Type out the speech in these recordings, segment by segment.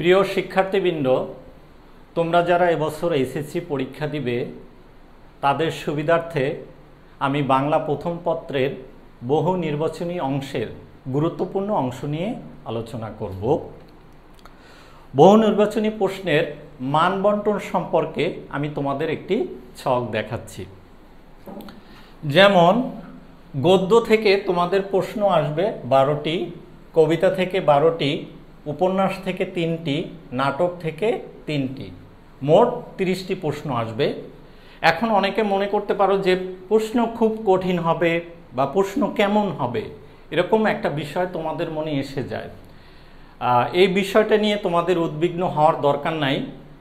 প্রিয় শিক্ষার্থীবৃন্দ তোমরা যারা এবছর এসএসসি পরীক্ষা দিবে তাদের সুবিধার্থে আমি বাংলা প্রথম পত্রের বহু নির্বাচনী অংশের গুরুত্বপূর্ণ অংশ নিয়ে আলোচনা করব বহু নির্বাচনী প্রশ্নের মান সম্পর্কে আমি তোমাদের একটি ছক দেখাচ্ছি যেমন গদ্য থেকে তোমাদের প্রশ্ন আসবে বারোটি কবিতা থেকে বারোটি উপন্যাস থেকে তিনটি নাটক থেকে তিনটি মোট তিরিশটি প্রশ্ন আসবে এখন অনেকে মনে করতে পারো যে প্রশ্ন খুব কঠিন হবে বা প্রশ্ন কেমন হবে এরকম একটা বিষয় তোমাদের মনে এসে যায় এই বিষয়টা নিয়ে তোমাদের উদ্বিগ্ন হওয়ার দরকার নাই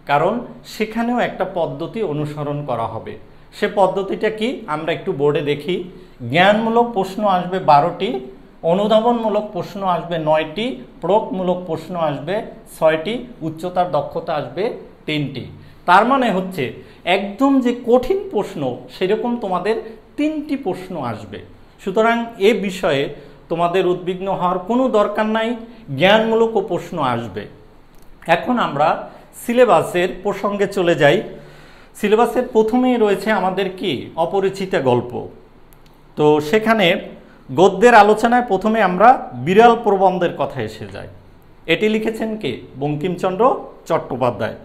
কারণ সেখানেও একটা পদ্ধতি অনুসরণ করা হবে সে পদ্ধতিটা কি আমরা একটু বোর্ডে দেখি জ্ঞানমূলক প্রশ্ন আসবে বারোটি অনুধাবনমূলক প্রশ্ন আসবে নয়টি প্রোগমূলক প্রশ্ন আসবে ছয়টি উচ্চতার দক্ষতা আসবে তিনটি তার মানে হচ্ছে একদম যে কঠিন প্রশ্ন সেরকম তোমাদের তিনটি প্রশ্ন আসবে সুতরাং এ বিষয়ে তোমাদের উদ্বিগ্ন হওয়ার কোনো দরকার নাই জ্ঞানমূলকও প্রশ্ন আসবে এখন আমরা সিলেবাসের প্রসঙ্গে চলে যাই সিলেবাসের প্রথমেই রয়েছে আমাদের কি অপরিচিতা গল্প তো সেখানে গদ্যের আলোচনায় প্রথমে আমরা বিরাল প্রবন্ধের কথা এসে যাই এটি লিখেছেন কে বঙ্কিমচন্দ্র চট্টোপাধ্যায়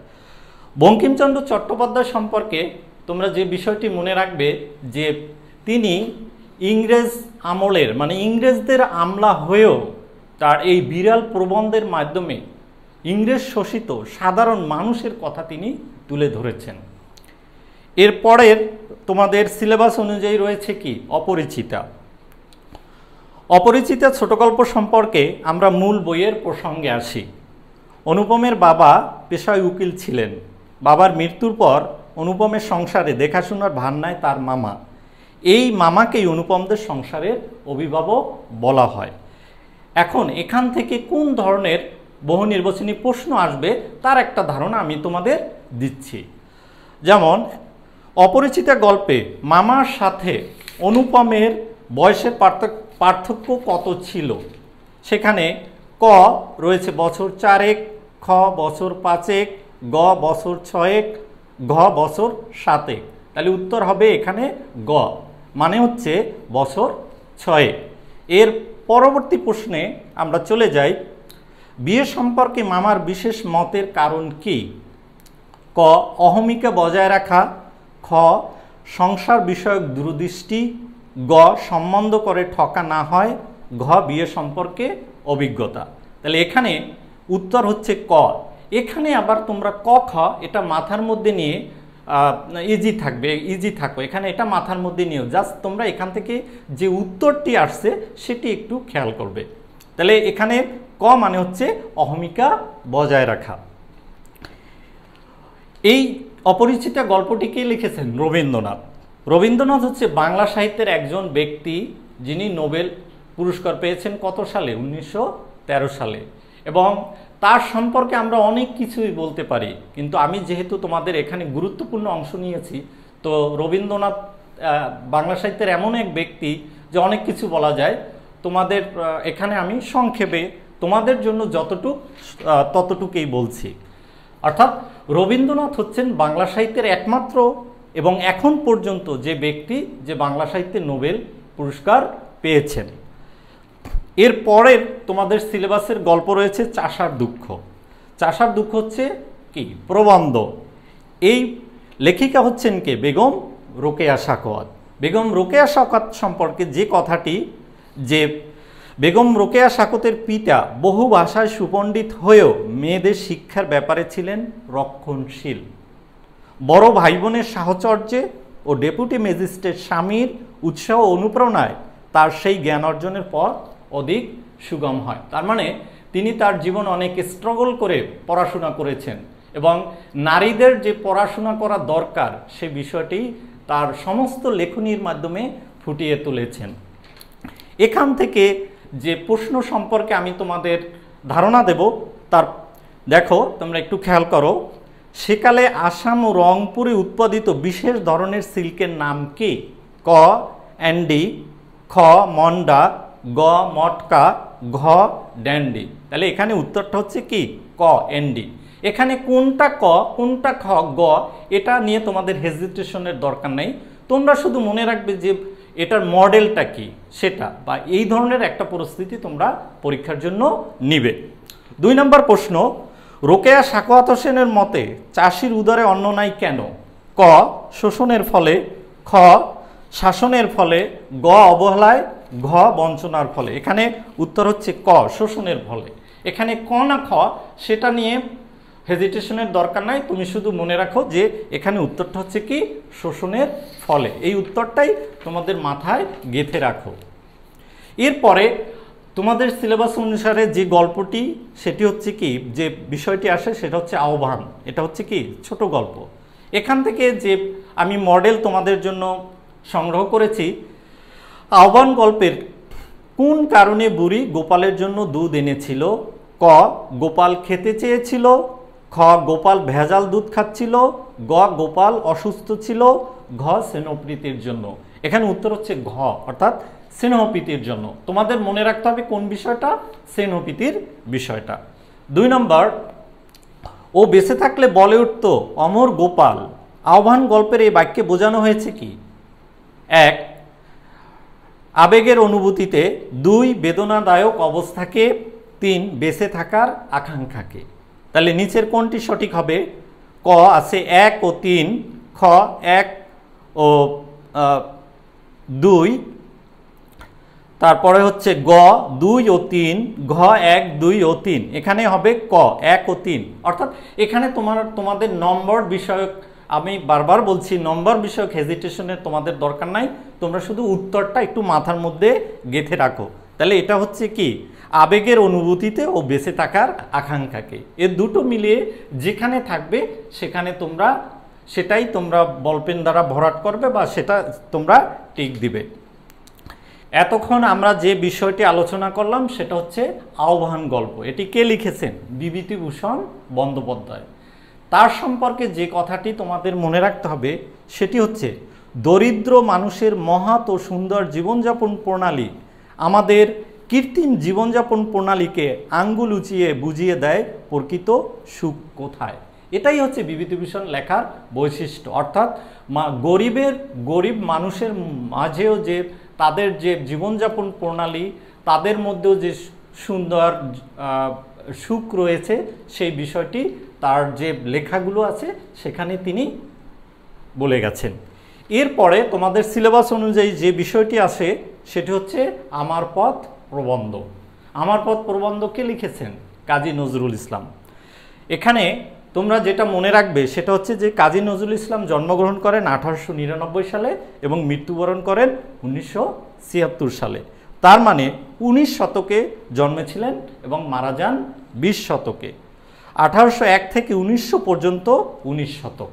বঙ্কিমচন্দ্র চট্টোপাধ্যায় সম্পর্কে তোমরা যে বিষয়টি মনে রাখবে যে তিনি ইংরেজ আমলের মানে ইংরেজদের আমলা হয়েও তার এই বিড়াল প্রবন্ধের মাধ্যমে ইংরেজ শোষিত সাধারণ মানুষের কথা তিনি তুলে ধরেছেন এরপরের তোমাদের সিলেবাস অনুযায়ী রয়েছে কি অপরিচিতা অপরিচিতা ছোট গল্প সম্পর্কে আমরা মূল বইয়ের প্রসঙ্গে আসি অনুপমের বাবা পেশায় উকিল ছিলেন বাবার মৃত্যুর পর অনুপমের সংসারে দেখাশোনার ভার নেয় তার মামা এই মামাকেই অনুপমদের সংসারের অভিভাবক বলা হয় এখন এখান থেকে কোন ধরনের বহু নির্বাচনী প্রশ্ন আসবে তার একটা ধারণা আমি তোমাদের দিচ্ছি যেমন অপরিচিতা গল্পে মামার সাথে অনুপমের বয়সের পার্থক্য পার্থক্য কত ছিল সেখানে ক রয়েছে বছর চারেক খ বছর পাঁচেক গ বছর ছয়েক ঘ বছর সাতেক তাহলে উত্তর হবে এখানে গ মানে হচ্ছে বছর ছয়ে এর পরবর্তী প্রশ্নে আমরা চলে যাই বিয়ে সম্পর্কে মামার বিশেষ মতের কারণ কি ক অহমিকা বজায় রাখা খ সংসার বিষয়ক দূরদৃষ্টি গ সম্বন্ধ করে ঠকা না হয় ঘ বিয়ে সম্পর্কে অভিজ্ঞতা তাহলে এখানে উত্তর হচ্ছে ক এখানে আবার তোমরা ক খ এটা মাথার মধ্যে নিয়ে ইজি থাকবে ইজি থাকো এখানে এটা মাথার মধ্যে নিয়েও জাস্ট তোমরা এখান থেকে যে উত্তরটি আসছে সেটি একটু খেয়াল করবে তাহলে এখানে ক মানে হচ্ছে অহমিকা বজায় রাখা এই অপরিচিতা গল্পটিকে লিখেছেন রবীন্দ্রনাথ রবীন্দ্রনাথ হচ্ছে বাংলা সাহিত্যের একজন ব্যক্তি যিনি নোবেল পুরস্কার পেয়েছেন কত সালে উনিশশো সালে এবং তার সম্পর্কে আমরা অনেক কিছুই বলতে পারি কিন্তু আমি যেহেতু তোমাদের এখানে গুরুত্বপূর্ণ অংশ নিয়েছি তো রবীন্দ্রনাথ বাংলা সাহিত্যের এমন এক ব্যক্তি যে অনেক কিছু বলা যায় তোমাদের এখানে আমি সংক্ষেপে তোমাদের জন্য যতটুক ততটুকুই বলছি অর্থাৎ রবীন্দ্রনাথ হচ্ছেন বাংলা সাহিত্যের একমাত্র এবং এখন পর্যন্ত যে ব্যক্তি যে বাংলা সাহিত্যে নোবেল পুরস্কার পেয়েছেন এর পরের তোমাদের সিলেবাসের গল্প রয়েছে চাষার দুঃখ চাষার দুঃখ হচ্ছে কি প্রবন্ধ এই লেখিকা হচ্ছেন কে বেগম রোকেয়া সাকোয়াত বেগম রোকেয়া সাকাত সম্পর্কে যে কথাটি যে বেগম রোকেয়া সাকতের পিতা বহু ভাষায় সুপণ্ডিত হয়েও মেয়েদের শিক্ষার ব্যাপারে ছিলেন রক্ষণশীল বড় ভাই বোনের সাহচর্যে ও ডেপুটি ম্যাজিস্ট্রেট স্বামীর উৎসাহ অনুপ্রেরণায় তার সেই জ্ঞান অর্জনের পথ অধিক সুগম হয় তার মানে তিনি তার জীবন অনেক স্ট্রাগল করে পড়াশোনা করেছেন এবং নারীদের যে পড়াশোনা করা দরকার সে বিষয়টি তার সমস্ত লেখনীর মাধ্যমে ফুটিয়ে তুলেছেন এখান থেকে যে প্রশ্ন সম্পর্কে আমি তোমাদের ধারণা দেব তার দেখো তোমরা একটু খেয়াল করো সেকালে আসাম ও রংপুরে উৎপাদিত বিশেষ ধরনের সিল্কের নাম কি ক অ্যান্ডি খ মন্ডা গ মটকা ঘ ড্যান্ডি তাহলে এখানে উত্তরটা হচ্ছে কি ক এন্ডি এখানে কোনটা ক কোনটা খ গ এটা নিয়ে তোমাদের হেজিটেশনের দরকার নেই তোমরা শুধু মনে রাখবে যে এটার মডেলটা কি সেটা বা এই ধরনের একটা পরিস্থিতি তোমরা পরীক্ষার জন্য নিবে দুই নম্বর প্রশ্ন রোকেয়া সাকোয়াত হোসেনের মতে চাষির উদারে অন্ন নাই কেন ক শোষণের ফলে খ শাসনের ফলে গ অবহেলায় ঘ বঞ্চনার ফলে এখানে উত্তর হচ্ছে ক শোষণের ফলে এখানে ক না খ সেটা নিয়ে হেজিটেশনের দরকার নাই তুমি শুধু মনে রাখো যে এখানে উত্তরটা হচ্ছে কি শোষণের ফলে এই উত্তরটাই তোমাদের মাথায় গেঁথে রাখো এরপরে তোমাদের সিলেবাস অনুসারে যে গল্পটি সেটি হচ্ছে কি যে বিষয়টি আসে সেটা হচ্ছে আহ্বান এটা হচ্ছে কি ছোট গল্প এখান থেকে যে আমি মডেল তোমাদের জন্য সংগ্রহ করেছি আহ্বান গল্পের কোন কারণে বুড়ি গোপালের জন্য দুধ এনেছিল ক গোপাল খেতে চেয়েছিল খ গোপাল ভেজাল দুধ খাচ্ছিল গ গোপাল অসুস্থ ছিল ঘ সেনপ্রীতির জন্য এখানে উত্তর হচ্ছে ঘ অর্থাৎ স্নেহপ্রীতির জন্য তোমাদের মনে রাখতে হবে কোন বিষয়টা স্নেহপ্রীতির বিষয়টা দুই নম্বর ও বেঁচে থাকলে বলে উঠত অমর গোপাল আহ্বান গল্পের এই বাক্যে বোঝানো হয়েছে কি এক আবেগের অনুভূতিতে দুই বেদনাদায়ক অবস্থাকে তিন বেঁচে থাকার আকাঙ্ক্ষাকে তাহলে নিচের কোনটি সঠিক হবে ক আছে এক ও তিন খ এক ও দুই তারপরে হচ্ছে গ দুই ও তিন ঘ এক দুই ও তিন এখানে হবে ক এক ও তিন অর্থাৎ এখানে তোমার তোমাদের নম্বর বিষয়ক আমি বারবার বলছি নম্বর বিষয়ক হেজিটেশনের তোমাদের দরকার নাই তোমরা শুধু উত্তরটা একটু মাথার মধ্যে গেঁথে রাখো তাহলে এটা হচ্ছে কি আবেগের অনুভূতিতে ও বেঁচে থাকার আকাঙ্ক্ষাকে এ দুটো মিলিয়ে যেখানে থাকবে সেখানে তোমরা সেটাই তোমরা বলপেন দ্বারা ভরাট করবে বা সেটা তোমরা টিক দিবে এতক্ষণ আমরা যে বিষয়টি আলোচনা করলাম সেটা হচ্ছে আহ্বান গল্প এটি কে লিখেছেন বিভূতিভূষণ বন্দ্যোপাধ্যায় তার সম্পর্কে যে কথাটি তোমাদের মনে রাখতে হবে সেটি হচ্ছে দরিদ্র মানুষের মহৎ ও সুন্দর জীবনযাপন প্রণালী আমাদের কৃত্রিম জীবনযাপন প্রণালীকে আঙ্গুল উঁচিয়ে বুঝিয়ে দেয় প্রকৃত সুখ কোথায় এটাই হচ্ছে বিভূতিভূষণ লেখার বৈশিষ্ট্য অর্থাৎ মা গরিবের গরিব মানুষের মাঝেও যে তাদের যে জীবনযাপন প্রণালী তাদের মধ্যেও যে সুন্দর সুখ রয়েছে সেই বিষয়টি তার যে লেখাগুলো আছে সেখানে তিনি বলে গেছেন এরপরে তোমাদের সিলেবাস অনুযায়ী যে বিষয়টি আসে সেটি হচ্ছে আমার পথ প্রবন্ধ আমার পথ প্রবন্ধকে লিখেছেন কাজী নজরুল ইসলাম এখানে তোমরা যেটা মনে রাখবে সেটা হচ্ছে যে কাজী নজরুল ইসলাম জন্মগ্রহণ করেন আঠারোশো সালে এবং মৃত্যুবরণ করেন উনিশশো সালে তার মানে উনিশ শতকে জন্মেছিলেন এবং মারা যান বিশ শতকে আঠারোশো এক থেকে উনিশশো পর্যন্ত উনিশ শতক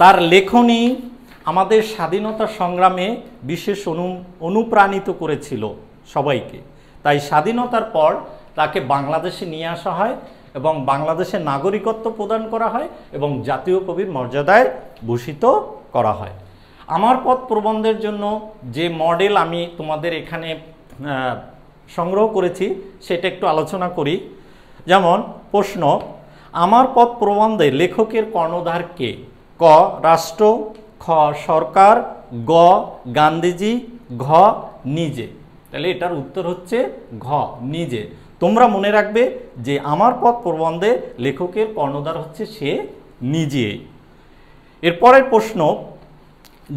তার লেখনী আমাদের স্বাধীনতা সংগ্রামে বিশেষ অনু অনুপ্রাণিত করেছিল সবাইকে তাই স্বাধীনতার পর তাকে বাংলাদেশে নিয়ে আসা হয় এবং বাংলাদেশের নাগরিকত্ব প্রদান করা হয় এবং জাতীয় কবির মর্যাদায় ভূষিত করা হয় আমার পথ প্রবন্ধের জন্য যে মডেল আমি তোমাদের এখানে সংগ্রহ করেছি সেটা একটু আলোচনা করি যেমন প্রশ্ন আমার পথ প্রবন্ধে লেখকের কর্ণধার কে ক রাষ্ট্র খ সরকার গ গান্ধীজি ঘ নিজে তাহলে এটার উত্তর হচ্ছে ঘ নিজে তোমরা মনে রাখবে যে আমার পথ প্রবন্ধে লেখকের কর্ণধার হচ্ছে সে নিজে এরপরের প্রশ্ন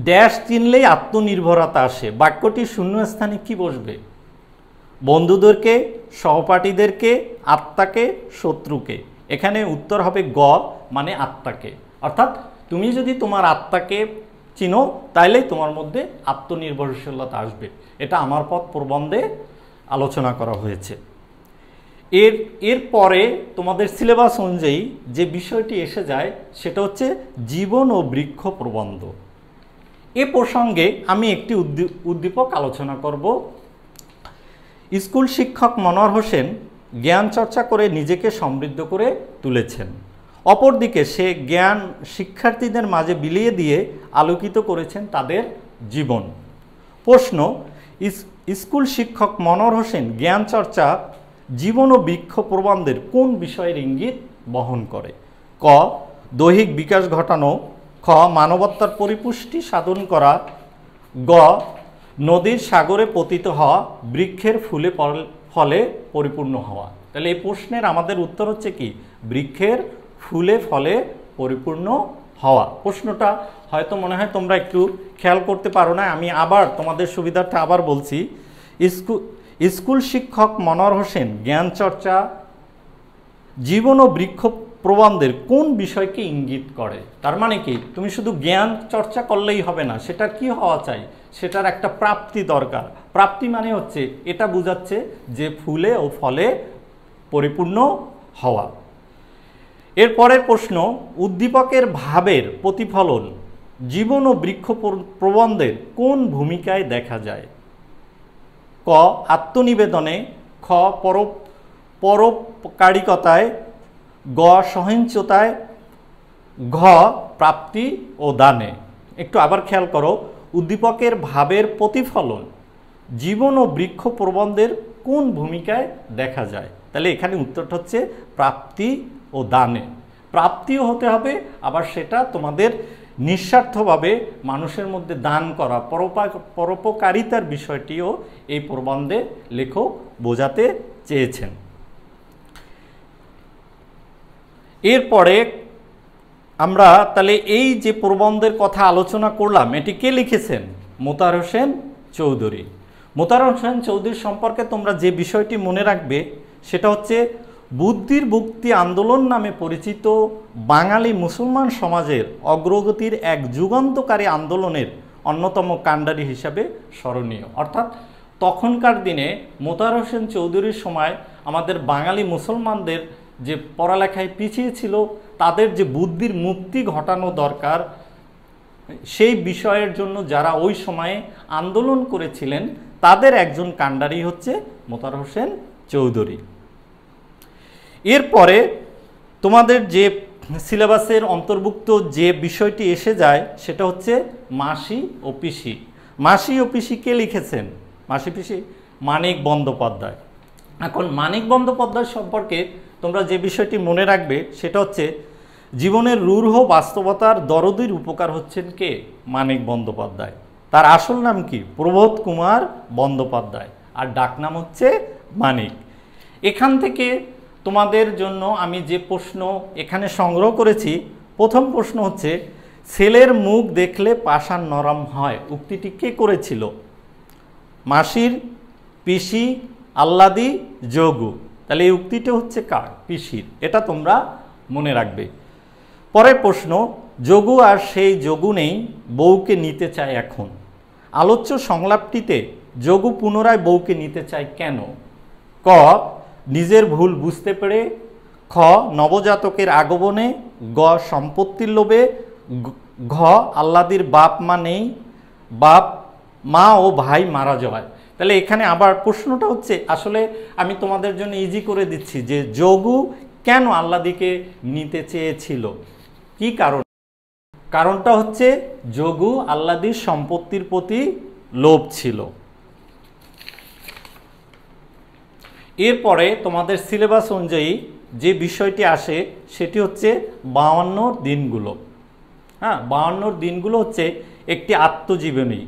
ড্যাশ চিনলেই আত্মনির্ভরতা আসে বাক্যটি শূন্যস্থানে কি বসবে বন্ধুদেরকে সহপাঠীদেরকে আত্মাকে শত্রুকে এখানে উত্তর হবে গ মানে আত্মাকে অর্থাৎ তুমি যদি তোমার আত্মাকে চিনো তাইলেই তোমার মধ্যে আত্মনির্ভরশীলতা আসবে এটা আমার পথ প্রবন্ধে আলোচনা করা হয়েছে এর এর পরে তোমাদের সিলেবাস অনুযায়ী যে বিষয়টি এসে যায় সেটা হচ্ছে জীবন ও বৃক্ষ প্রবন্ধ এ প্রসঙ্গে আমি একটি উদ্দীপক আলোচনা করব স্কুল শিক্ষক মনোয়ার হোসেন জ্ঞান চর্চা করে নিজেকে সমৃদ্ধ করে তুলেছেন অপরদিকে সে জ্ঞান শিক্ষার্থীদের মাঝে বিলিয়ে দিয়ে আলোকিত করেছেন তাদের জীবন প্রশ্ন স্কুল শিক্ষক মনোর হোসেন জ্ঞান চর্চা জীবন ও বৃক্ষ প্রবন্ধের কোন বিষয়ের ইঙ্গিত বহন করে ক দৈহিক বিকাশ ঘটানো খ মানবতার পরিপুষ্টি সাধন করা গ নদীর সাগরে পতিত হওয়া বৃক্ষের ফুলে ফলে পরিপূর্ণ হওয়া তাহলে এই প্রশ্নের আমাদের উত্তর হচ্ছে কি বৃক্ষের ফুলে ফলে পরিপূর্ণ হওয়া প্রশ্নটা হয়তো মনে হয় তোমরা একটু খেয়াল করতে পারো না আমি আবার তোমাদের সুবিধার্থে আবার বলছি স্কুল স্কুল শিক্ষক মনোয়ার হোসেন জ্ঞানচর্চা জীবন ও বৃক্ষ প্রবন্ধের কোন বিষয়কে ইঙ্গিত করে তার মানে কি তুমি শুধু জ্ঞান চর্চা করলেই হবে না সেটা কি হওয়া চাই সেটার একটা প্রাপ্তি দরকার প্রাপ্তি মানে হচ্ছে এটা বোঝাচ্ছে যে ফুলে ও ফলে পরিপূর্ণ হওয়া এরপরের প্রশ্ন উদ্দীপকের ভাবের প্রতিফলন জীবন ও বৃক্ষ প্রবন্ধের কোন ভূমিকায় দেখা যায় ক আত্মনিবেদনে খ পরোপ পরোপকারিকতায় গ সহিংসতায় ঘ প্রাপ্তি ও দানে একটু আবার খেয়াল করো উদ্দীপকের ভাবের প্রতিফলন জীবন ও বৃক্ষ প্রবন্ধের কোন ভূমিকায় দেখা যায় তাহলে এখানে উত্তরটা হচ্ছে প্রাপ্তি ও দানে প্রাপ্তিও হতে হবে আবার সেটা তোমাদের নিঃস্বার্থভাবে মানুষের মধ্যে দান করা পরোপা পরোপকারিতার বিষয়টিও এই প্রবন্ধে লেখক বোঝাতে চেয়েছেন এরপরে আমরা তাহলে এই যে প্রবন্ধের কথা আলোচনা করলাম এটি কে লিখেছেন মোতার হোসেন চৌধুরী মোতার হোসেন চৌধুরী সম্পর্কে তোমরা যে বিষয়টি মনে রাখবে সেটা হচ্ছে বুদ্ধির মুক্তি আন্দোলন নামে পরিচিত বাঙালি মুসলমান সমাজের অগ্রগতির এক যুগান্তকারী আন্দোলনের অন্যতম কাণ্ডারি হিসাবে স্মরণীয় অর্থাৎ তখনকার দিনে মোতার হোসেন চৌধুরীর সময় আমাদের বাঙালি মুসলমানদের যে পড়ালেখায় পিছিয়ে ছিল তাদের যে বুদ্ধির মুক্তি ঘটানো দরকার সেই বিষয়ের জন্য যারা ওই সময়ে আন্দোলন করেছিলেন তাদের একজন কাণ্ডারি হচ্ছে মোতার হোসেন চৌধুরী এরপরে তোমাদের যে সিলেবাসের অন্তর্ভুক্ত যে বিষয়টি এসে যায় সেটা হচ্ছে মাসি ও পিসি মাসি ও পিসি কে লিখেছেন মাসি পিসি মানিক বন্দ্যোপাধ্যায় এখন মানিক বন্দ্যোপাধ্যায় সম্পর্কে তোমরা যে বিষয়টি মনে রাখবে সেটা হচ্ছে জীবনের রূঢ় বাস্তবতার দরদির উপকার হচ্ছেন কে মানিক বন্দ্যোপাধ্যায় তার আসল নাম কি প্রবোধ কুমার বন্দ্যোপাধ্যায় আর ডাকনাম হচ্ছে মানিক এখান থেকে তোমাদের জন্য আমি যে প্রশ্ন এখানে সংগ্রহ করেছি প্রথম প্রশ্ন হচ্ছে ছেলের মুখ দেখলে পাশা নরম হয় উক্তিটি কে করেছিল মাসির পিসি আল্লাদি যোগু তাহলে এই উক্তিটি হচ্ছে কার পিসির এটা তোমরা মনে রাখবে পরের প্রশ্ন যোগু আর সেই যোগু নেই বউকে নিতে চায় এখন আলোচ্য সংলাপটিতে যোগু পুনরায় বউকে নিতে চায় কেন ক নিজের ভুল বুঝতে পেরে খ নবজাতকের আগমনে গ সম্পত্তির লোভে ঘ আল্লাদির বাপ মা নেই বাপ মা ও ভাই মারা যাওয়ায় তাহলে এখানে আবার প্রশ্নটা হচ্ছে আসলে আমি তোমাদের জন্য ইজি করে দিচ্ছি যে যোগু কেন আল্লাদিকে নিতে চেয়েছিল কি কারণ কারণটা হচ্ছে যোগু আল্লাদির সম্পত্তির প্রতি লোভ ছিল এরপরে তোমাদের সিলেবাস অনুযায়ী যে বিষয়টি আসে সেটি হচ্ছে বাউন্ন দিনগুলো হ্যাঁ বাউান্নর দিনগুলো হচ্ছে একটি আত্মজীবনী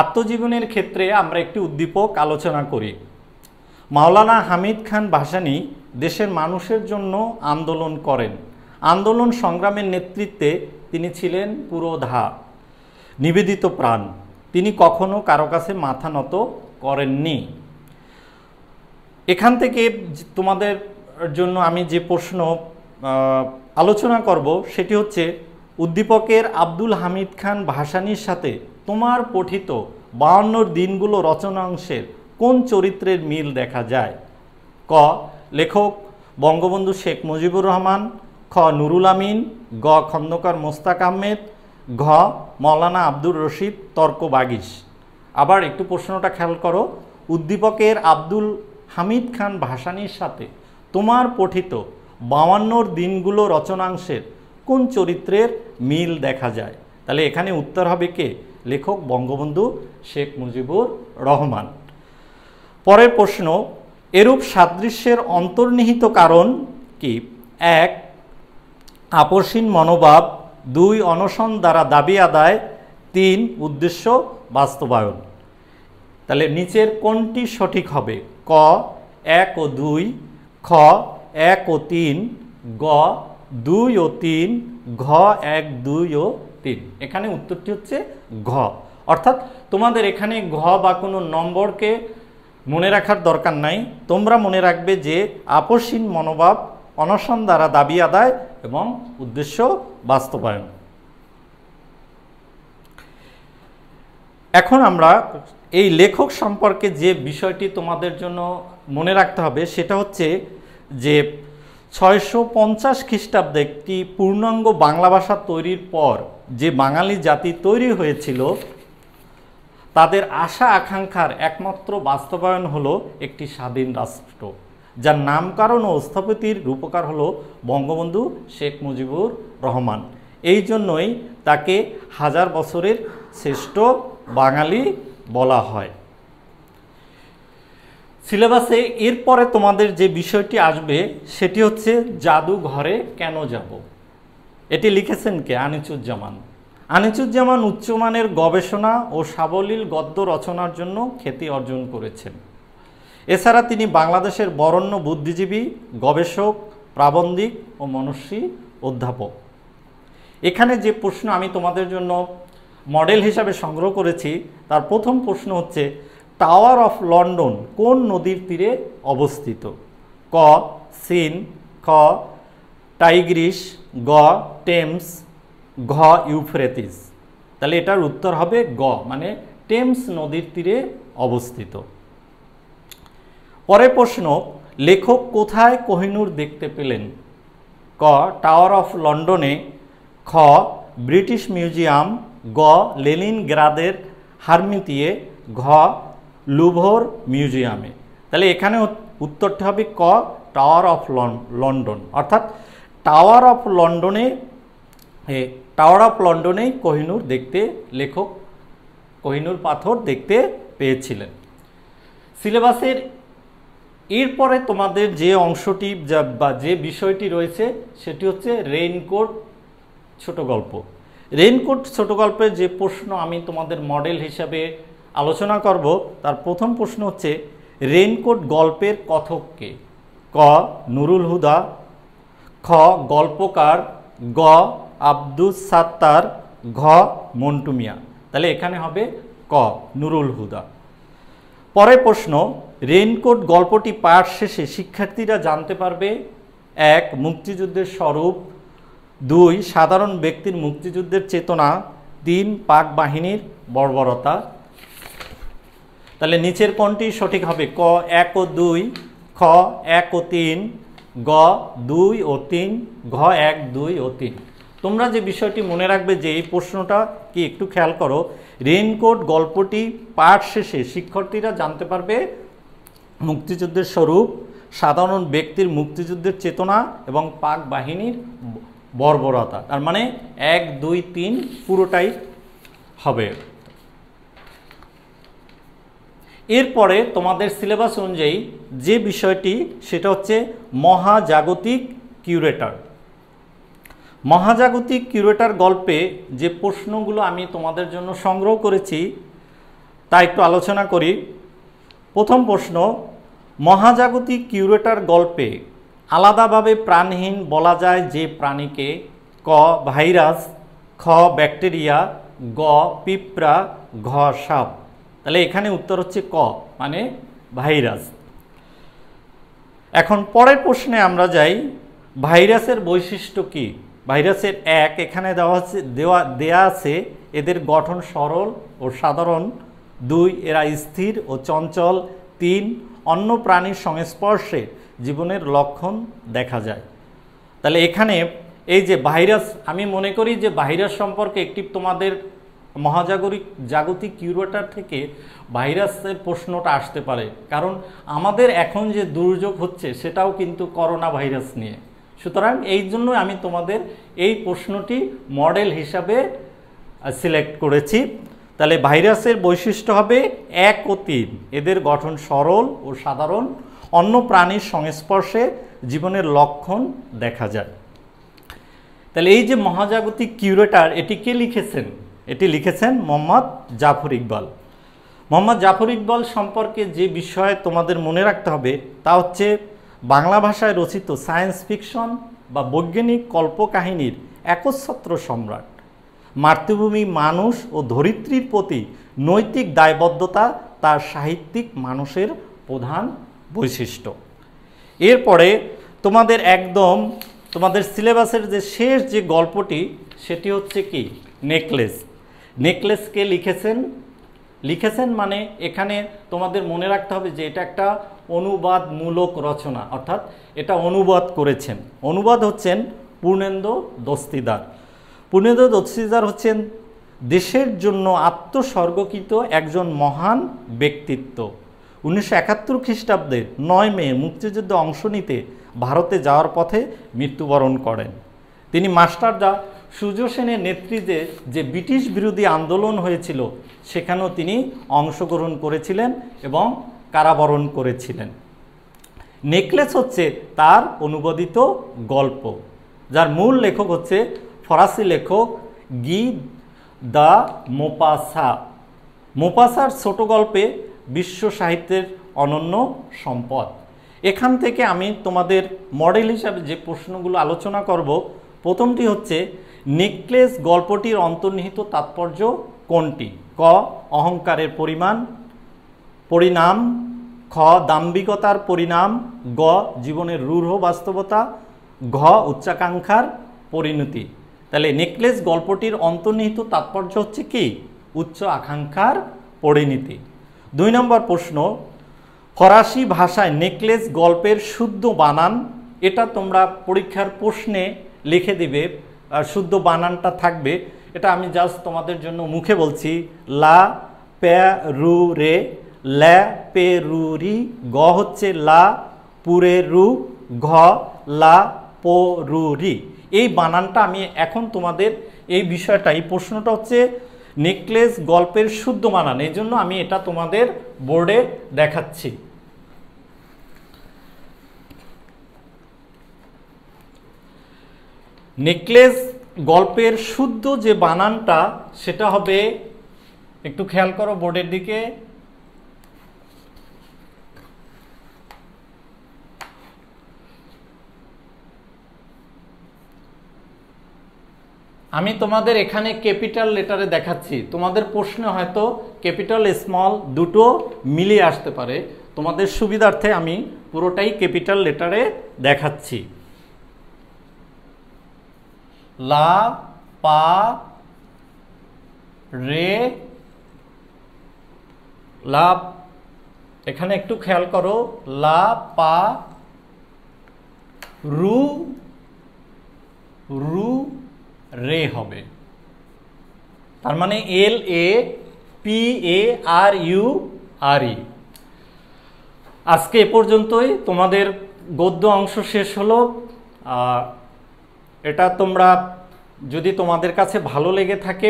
আত্মজীবনের ক্ষেত্রে আমরা একটি উদ্দীপক আলোচনা করি মাওলানা হামিদ খান ভাসানি দেশের মানুষের জন্য আন্দোলন করেন আন্দোলন সংগ্রামের নেতৃত্বে তিনি ছিলেন পুরো ধা নিবেদিত প্রাণ তিনি কখনো কারো কাছে মাথা নত করেননি এখান থেকে তোমাদের জন্য আমি যে প্রশ্ন আলোচনা করব সেটি হচ্ছে উদ্দীপকের আব্দুল হামিদ খান ভাসানির সাথে তোমার পঠিত বায়ান্নর দিনগুলো রচনাংশের কোন চরিত্রের মিল দেখা যায় ক লেখক বঙ্গবন্ধু শেখ মুজিবুর রহমান খ নুরুল আমিন গ খন্দকার মোস্তাক আহমেদ ঘ মৌলানা আব্দুর রশিদ তর্ক বাগিস আবার একটু প্রশ্নটা খেয়াল করো উদ্দীপকের আব্দুল হামিদ খান ভাসানির সাথে তোমার পঠিত বাউান্নর দিনগুলো রচনাংশের কোন চরিত্রের মিল দেখা যায় তাহলে এখানে উত্তর হবে কে লেখক বঙ্গবন্ধু শেখ মুজিবুর রহমান পরের প্রশ্ন এরূপ সাদৃশ্যের অন্তর্নিহিত কারণ কি এক আপসীন মনোভাব দুই অনশন দ্বারা দাবি আদায় তিন উদ্দেশ্য বাস্তবায়ন তাহলে নিচের কোনটি সঠিক হবে ক এক ও দুই খ এক ও তিন গ দুই ও তিন ঘ এক দুই ও তিন এখানে উত্তরটি হচ্ছে ঘ অর্থাৎ তোমাদের এখানে ঘ বা কোনো নম্বরকে মনে রাখার দরকার নাই তোমরা মনে রাখবে যে আপসীন মনোভাব অনশন দ্বারা দাবি আদায় এবং উদ্দেশ্য বাস্তবায়ন এখন আমরা এই লেখক সম্পর্কে যে বিষয়টি তোমাদের জন্য মনে রাখতে হবে সেটা হচ্ছে যে ছয়শো পঞ্চাশ খ্রিস্টাব্দে একটি পূর্ণাঙ্গ বাংলা ভাষা তৈরির পর যে বাঙালি জাতি তৈরি হয়েছিল তাদের আশা আকাঙ্ক্ষার একমাত্র বাস্তবায়ন হলো একটি স্বাধীন রাষ্ট্র যার নামকরণ ও স্থপতির রূপকার হলো বঙ্গবন্ধু শেখ মুজিবুর রহমান এই জন্যই তাকে হাজার বছরের শ্রেষ্ঠ বাঙালি বলা হয় সিলেবাসে এরপরে তোমাদের যে বিষয়টি আসবে সেটি হচ্ছে জাদুঘরে কেন যাব এটি লিখেছেন কে আনিচুজ্জামান আনিচুজ্জামান উচ্চমানের গবেষণা ও সাবলীল গদ্য রচনার জন্য খ্যাতি অর্জন করেছেন এছাড়া তিনি বাংলাদেশের বরণ্য বুদ্ধিজীবী গবেষক প্রাবন্ধিক ও মনস্বী অধ্যাপক এখানে যে প্রশ্ন আমি তোমাদের জন্য মডেল হিসাবে সংগ্রহ করেছি তার প্রথম প্রশ্ন হচ্ছে টাওয়ার অফ লন্ডন কোন নদীর তীরে অবস্থিত ক সিন খ টাইগ্রিস গ টেমস ঘ ইউফ্রেতিস তাহলে এটার উত্তর হবে গ মানে টেমস নদীর তীরে অবস্থিত পরে প্রশ্ন লেখক কোথায় কোহিনুর দেখতে পেলেন ক টাওয়ার অফ লন্ডনে খ ব্রিটিশ মিউজিয়াম গ গ্রাদের হারমিতিয়ে ঘ লুভোর মিউজিয়ামে তাহলে এখানে উত্তরটা হবে ক টাওয়ার অফ লন্ডন অর্থাৎ টাওয়ার অফ লন্ডনে টাওয়ার অফ লন্ডনেই কোহিনুর দেখতে লেখক কোহিনুর পাথর দেখতে পেয়েছিলেন সিলেবাসের এরপরে তোমাদের যে অংশটি বা যে বিষয়টি রয়েছে সেটি হচ্ছে রেইনকোট ছোট গল্প রেইনকোট ছোট গল্পের যে প্রশ্ন আমি তোমাদের মডেল হিসাবে আলোচনা করব তার প্রথম প্রশ্ন হচ্ছে রেইনকোট গল্পের কথককে ক নুরুল হুদা খ গল্পকার গ আব্দুস সাত্তার ঘ মন্টু মিয়া তাহলে এখানে হবে ক নুরুল হুদা পরের প্রশ্ন রেইনকোট গল্পটি পাঠ শেষে শিক্ষার্থীরা জানতে পারবে এক মুক্তিযুদ্ধের স্বরূপ দুই সাধারণ ব্যক্তির মুক্তিযুদ্ধের চেতনা তিন পাক বাহিনীর বর্বরতা তাহলে নিচের কোনটি সঠিক হবে ক এক ও দুই খ এক ও তিন গ দুই ও তিন ঘ এক দুই ও তিন তোমরা যে বিষয়টি মনে রাখবে যে এই প্রশ্নটা কি একটু খেয়াল করো রেইনকোট গল্পটি পাঠ শেষে শিক্ষার্থীরা জানতে পারবে মুক্তিযুদ্ধের স্বরূপ সাধারণ ব্যক্তির মুক্তিযুদ্ধের চেতনা এবং পাক বাহিনীর বর্বরতা তার মানে এক দুই তিন পুরোটাই হবে এরপরে তোমাদের সিলেবাস অনুযায়ী যে বিষয়টি সেটা হচ্ছে মহাজাগতিক কিউরেটার মহাজাগতিক কিউরেটার গল্পে যে প্রশ্নগুলো আমি তোমাদের জন্য সংগ্রহ করেছি তা একটু আলোচনা করি প্রথম প্রশ্ন মহাজাগতিক কিউরেটার গল্পে আলাদাভাবে প্রাণহীন বলা যায় যে প্রাণীকে ক ভাইরাস খ ব্যাকটেরিয়া গ পিঁপড়া ঘ সাপ তাহলে এখানে উত্তর হচ্ছে ক মানে ভাইরাস এখন পরের প্রশ্নে আমরা যাই ভাইরাসের বৈশিষ্ট্য কি ভাইরাসের এক এখানে দেওয়া আছে দেওয়া দেয়া আছে এদের গঠন সরল ও সাধারণ দুই এরা স্থির ও চঞ্চল তিন অন্য প্রাণীর সংস্পর্শে জীবনের লক্ষণ দেখা যায় তাহলে এখানে এই যে ভাইরাস আমি মনে করি যে ভাইরাস সম্পর্কে একটি তোমাদের মহাজাগরিক জাগতিক কিউরেটার থেকে ভাইরাসের প্রশ্নটা আসতে পারে কারণ আমাদের এখন যে দুর্যোগ হচ্ছে সেটাও কিন্তু করোনা ভাইরাস নিয়ে সুতরাং এই জন্য আমি তোমাদের এই প্রশ্নটি মডেল হিসাবে সিলেক্ট করেছি তাহলে ভাইরাসের বৈশিষ্ট্য হবে এক ও তিন এদের গঠন সরল ও সাধারণ অন্য প্রাণীর সংস্পর্শে জীবনের লক্ষণ দেখা যায় তাহলে এই যে মহাজাগতিক কিউরেটার এটি কে লিখেছেন এটি লিখেছেন মোহাম্মদ জাফর ইকবাল মোহাম্মদ জাফর ইকবাল সম্পর্কে যে বিষয়ে তোমাদের মনে রাখতে হবে তা হচ্ছে বাংলা ভাষায় রচিত সায়েন্স ফিকশন বা বৈজ্ঞানিক কল্পকাহিনীর একচ্ছত্র সম্রাট মাতৃভূমি মানুষ ও ধরিত্রীর প্রতি নৈতিক দায়বদ্ধতা তার সাহিত্যিক মানুষের প্রধান বৈশিষ্ট্য এরপরে তোমাদের একদম তোমাদের সিলেবাসের যে শেষ যে গল্পটি সেটি হচ্ছে কি নেকলেস নেকলেসকে লিখেছেন লিখেছেন মানে এখানে তোমাদের মনে রাখতে হবে যে এটা একটা অনুবাদমূলক রচনা অর্থাৎ এটা অনুবাদ করেছেন অনুবাদ হচ্ছেন পূর্ণেন্দ্র দস্তিদার পূর্ণেন্দ্র দস্তিদার হচ্ছেন দেশের জন্য আত্মস্বর্গকৃত একজন মহান ব্যক্তিত্ব উনিশশো একাত্তর খ্রিস্টাব্দে নয় মে মুক্তিযুদ্ধে অংশ নিতে ভারতে যাওয়ার পথে মৃত্যুবরণ করেন তিনি মাস্টারদা সূর্য সেনের নেতৃত্বে যে ব্রিটিশ বিরোধী আন্দোলন হয়েছিল সেখানেও তিনি অংশগ্রহণ করেছিলেন এবং কারাবরণ করেছিলেন নেকলেস হচ্ছে তার অনুবাদিত গল্প যার মূল লেখক হচ্ছে ফরাসি লেখক গি দ্য মোপাসা মোপাসার ছোট গল্পে বিশ্ব সাহিত্যের অনন্য সম্পদ এখান থেকে আমি তোমাদের মডেল হিসাবে যে প্রশ্নগুলো আলোচনা করব প্রথমটি হচ্ছে নেকলেস গল্পটির অন্তর্নিহিত তাৎপর্য কোনটি ক অহংকারের পরিমাণ পরিণাম খ দাম্ভিকতার পরিণাম গ জীবনের রূঢ় বাস্তবতা ঘ উচ্চাকাঙ্ক্ষার পরিণতি তাহলে নেকলেস গল্পটির অন্তর্নিহিত তাৎপর্য হচ্ছে কি উচ্চ আকাঙ্ক্ষার পরিণতি দুই নম্বর প্রশ্ন ফরাসি ভাষায় নেকলেস গল্পের শুদ্ধ বানান এটা তোমরা পরীক্ষার প্রশ্নে লিখে দিবে শুদ্ধ বানানটা থাকবে এটা আমি জাস্ট তোমাদের জন্য মুখে বলছি লা প্যা রু রে ল্যা পে রু রি গ হচ্ছে লা পুরে রু ঘ লা পো রু রি এই বানানটা আমি এখন তোমাদের এই বিষয়টা এই প্রশ্নটা হচ্ছে নেকলেস গল্পের শুদ্ধ বানান এই জন্য আমি এটা তোমাদের বোর্ডে দেখাচ্ছি নেকলেস গল্পের শুদ্ধ যে বানানটা সেটা হবে একটু খেয়াল করো বোর্ডের দিকে আমি তোমাদের এখানে ক্যাপিটাল লেটারে দেখাচ্ছি তোমাদের প্রশ্ন হয়তো ক্যাপিটাল স্মল দুটো মিলিয়ে আসতে পারে তোমাদের সুবিধার্থে আমি পুরোটাই ক্যাপিটাল লেটারে দেখাচ্ছি লা পা রে লা এখানে একটু খেয়াল করো লা পা রু রু রে হবে তার মানে এল A P A are you আর ই আজকে এ পর্যন্তই তোমাদের গদ্য অংশ শেষ হলো এটা তোমরা যদি তোমাদের কাছে ভালো লেগে থাকে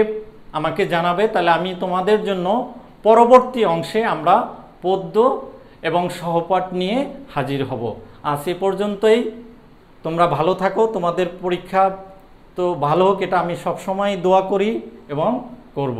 আমাকে জানাবে তাহলে আমি তোমাদের জন্য পরবর্তী অংশে আমরা পদ্য এবং সহপাঠ নিয়ে হাজির হব আজ এ পর্যন্তই তোমরা ভালো থাকো তোমাদের পরীক্ষা তো ভালো হোক এটা আমি সবসময় দোয়া করি এবং করব।